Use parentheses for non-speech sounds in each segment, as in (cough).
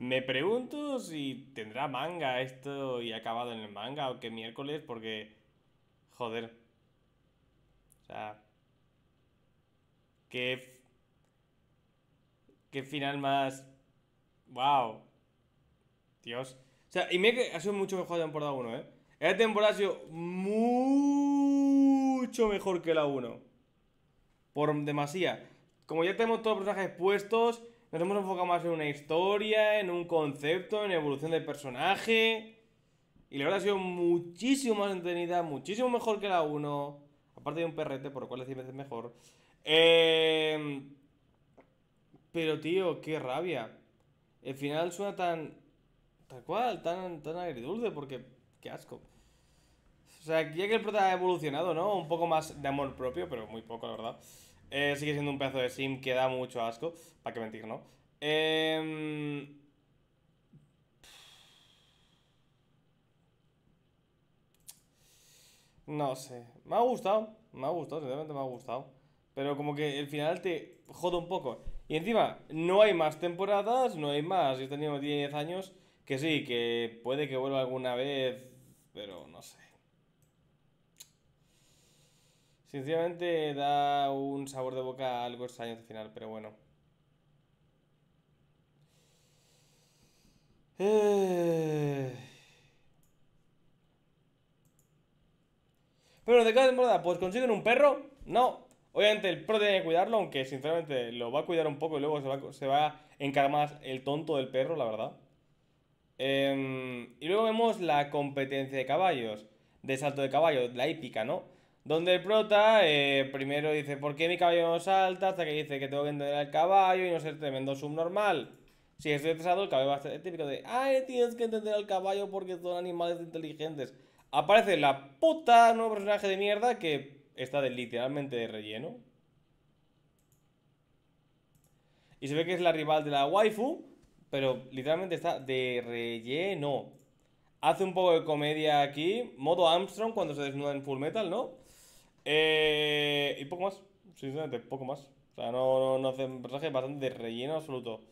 Me pregunto si tendrá manga esto y acabado en el manga o que miércoles, porque. Joder. O sea. Qué. Qué final más. ¡Wow! Dios. O sea, y me que ha sido mucho mejor la temporada 1, ¿eh? Esta temporada ha sido mucho mejor que la 1. Por demasía. Como ya tenemos todos los personajes puestos. Nos hemos enfocado más en una historia, en un concepto, en evolución del personaje. Y la verdad ha sido muchísimo más entretenida, muchísimo mejor que la 1. Aparte de un perrete, por lo cual es 10 veces mejor. Em, pero tío, qué rabia. El final suena tan. tal cual, tan, tan agridulce, porque. qué asco. O sea, ya que el prota ha evolucionado, ¿no? Un poco más de amor propio, pero muy poco, la verdad. Eh, sigue siendo un pedazo de sim que da mucho asco. ¿Para que mentir, no? Em, no sé. Me ha gustado. Me ha gustado, sinceramente me ha gustado. Pero como que el final te jode un poco. Y encima, no hay más temporadas, no hay más. Yo he tenido 10 años que sí, que puede que vuelva alguna vez, pero no sé. Sinceramente da un sabor de boca algo extraño al final, pero bueno. Pero (sighs) de cada temporada, pues consiguen un perro. No. Obviamente el pro tiene que cuidarlo, aunque sinceramente lo va a cuidar un poco y luego se va, se va a encarar más el tonto del perro, la verdad. Em, y luego vemos la competencia de caballos, de salto de caballo, la épica, ¿no? Donde el prota eh, primero dice, ¿por qué mi caballo no salta? Hasta que dice que tengo que entender al caballo y no ser tremendo subnormal. Si estoy estresado, el caballo va a ser típico de, ay, tienes que entender al caballo porque son animales inteligentes. Aparece la puta nuevo personaje de mierda que está literalmente de relleno. Y se ve que es la rival de la waifu, pero literalmente está de relleno. Hace un poco de comedia aquí, modo Armstrong cuando se desnuda en Full Metal, ¿no? Eh, y poco más, sinceramente, poco más. O sea, no, no, no personaje bastante de relleno absoluto.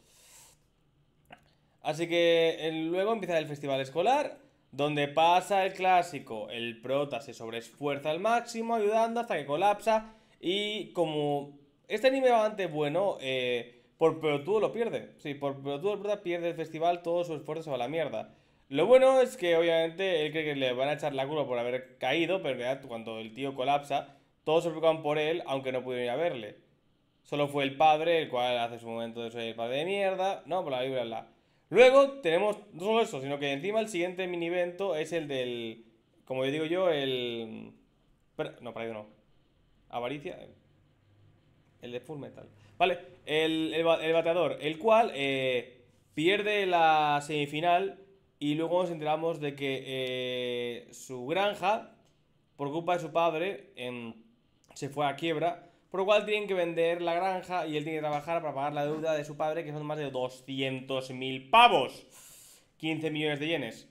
Así que eh, luego empieza el festival escolar, donde pasa el clásico. El prota se sobreesfuerza al máximo, ayudando hasta que colapsa. Y como este anime va bastante bueno, eh, por pelotudo lo pierde. Sí, por pelotudo el prota pierde el festival, todo su esfuerzo se va a la mierda. Lo bueno es que obviamente él cree que le van a echar la culpa por haber caído, pero en realidad cuando el tío colapsa, todos se preocupan por él, aunque no pudieron ir a verle. Solo fue el padre, el cual hace su momento de soy el padre de mierda, no, bla, bla, bla. Luego tenemos no solo eso, sino que encima el siguiente mini evento es el del, como yo digo yo, el... No, para no. Avaricia. El de Full Metal. Vale, el, bateador, el cual eh, pierde la semifinal y luego nos enteramos de que eh, su granja, por culpa de su padre, em, se fue a quiebra. Por lo cual tienen que vender la granja y él tiene que trabajar para pagar la deuda de su padre, que son más de 200.000 pavos. 15 millones de yenes.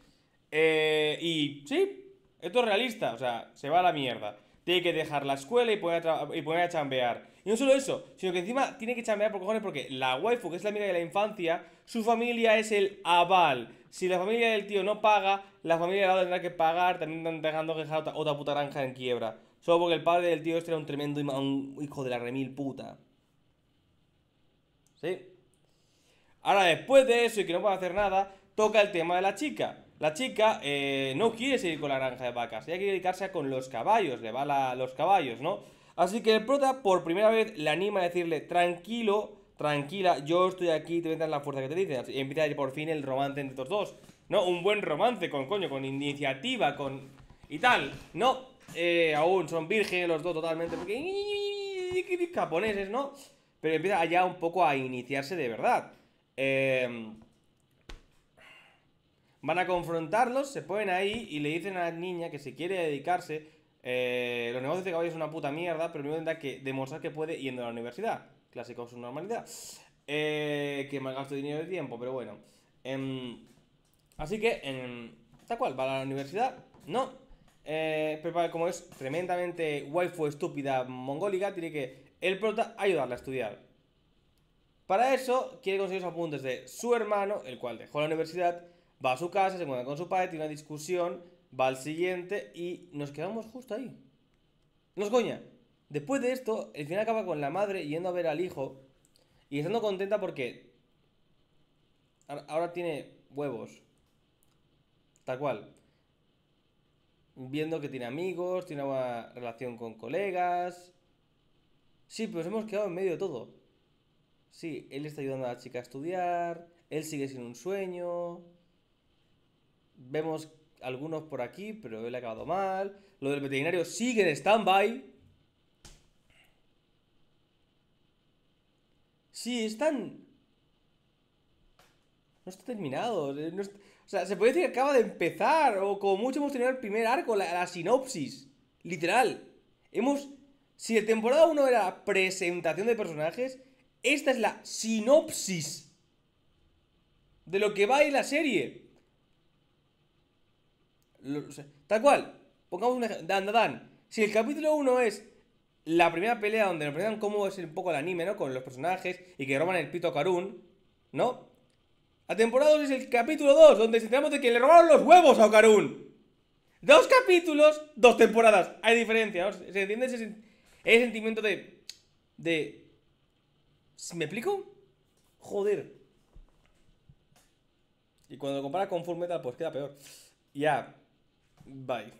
Eh, y sí, esto es realista, o sea, se va a la mierda. Tiene que dejar la escuela y y poner a chambear. Y no solo eso, sino que encima tiene que chambear por cojones porque la waifu, que es la amiga de la infancia, su familia es el aval. Si la familia del tío no paga, la familia del aval tendrá que pagar, también dejando que dejar otra, puta granja en quiebra. Solo porque el padre del tío este era un tremendo hijo de la remil puta. ¿Sí? Ahora, después de eso y que no puede hacer nada, toca el tema de la chica. La chica eh, no quiere seguir con la granja de vacas, ella quiere dedicarse a con los caballos, le va a los caballos, ¿no? Así que el prota por primera vez le anima a decirle, tranquilo, tranquila, yo estoy aquí, te voy a dar la fuerza que te dice Y empieza por fin el romance entre estos dos. ¿No? Un buen romance con coño, con iniciativa, con. y tal. No, eh, aún son virgen los dos totalmente, porque. (laughs) japoneses, ¿no? Pero empieza allá un poco a iniciarse de verdad. Eh... Van a confrontarlos, se ponen ahí y le dicen a la niña que se quiere dedicarse eh, los negocios de caballo es una puta mierda, pero el tendrá que demostrar que puede yendo a la universidad. Clásico su normalidad. Eh, que mal gasto dinero y tiempo, pero bueno. Em, así que, em, tal cual, va a la universidad, no. Eh, pero como es tremendamente waifu estúpida mongólica, tiene que el prota ayudarla a estudiar. Para eso, quiere conseguir los apuntes de su hermano, el cual dejó la universidad, va a su casa, se encuentra con su padre, tiene una discusión va al siguiente y nos quedamos justo ahí. Nos es coña. Después de esto, el final acaba con la madre yendo a ver al hijo y estando contenta porque ahora tiene huevos. Tal cual. Viendo que tiene amigos, tiene una relación con colegas. Sí, pero nos hemos quedado en medio de todo. Sí, él está ayudando a la chica a estudiar, él sigue sin un sueño. Vemos algunos por aquí, pero él ha acabado mal. Lo del veterinario sigue en stand-by. Sí, están... No está terminado. Eh, o sea, se puede decir que acaba de empezar, o como mucho hemos tenido el primer arco, la, sinopsis. Literal. Hemos... Si de temporada 1 era presentación de personajes, esta es la sinopsis de lo que va a la serie tal cual. Pongamos un ejemplo, Dan, Dan. Si el capítulo 1 es la primera pelea donde nos presentan cómo es un poco el anime, ¿no? Con los personajes y que roban el pito a Karun, ¿no? a temporada 2 es el capítulo 2, donde se de que le robaron los huevos a Karun. Dos capítulos, dos temporadas. Hay diferencia, ¿no? ¿Se entiende ese, sentimiento de. de. ¿Me explico? Joder. Y cuando lo compara con Full Metal, pues queda peor. Ya. Bye.